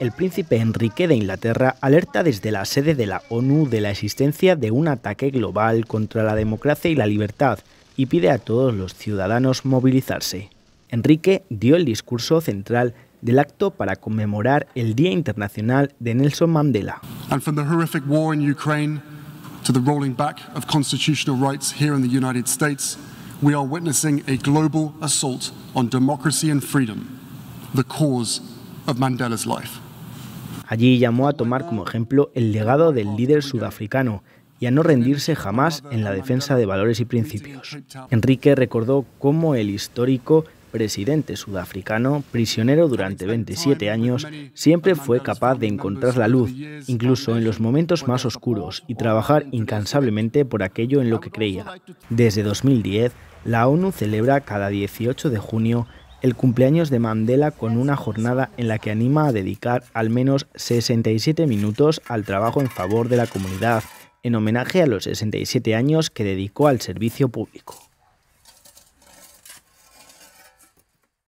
el príncipe Enrique de Inglaterra alerta desde la sede de la ONU de la existencia de un ataque global contra la democracia y la libertad y pide a todos los ciudadanos movilizarse. Enrique dio el discurso central del acto para conmemorar el Día Internacional de Nelson Mandela. And from the horrific war in Ukraine to the rolling back of constitutional rights here in the United States, we are witnessing a global assault on democracy and freedom, the cause of Mandela's life. Allí llamó a tomar como ejemplo el legado del líder sudafricano y a no rendirse jamás en la defensa de valores y principios. Enrique recordó cómo el histórico presidente sudafricano, prisionero durante 27 años, siempre fue capaz de encontrar la luz, incluso en los momentos más oscuros, y trabajar incansablemente por aquello en lo que creía. Desde 2010, la ONU celebra cada 18 de junio el cumpleaños de Mandela con una jornada en la que anima a dedicar al menos 67 minutos al trabajo en favor de la comunidad, en homenaje a los 67 años que dedicó al servicio público.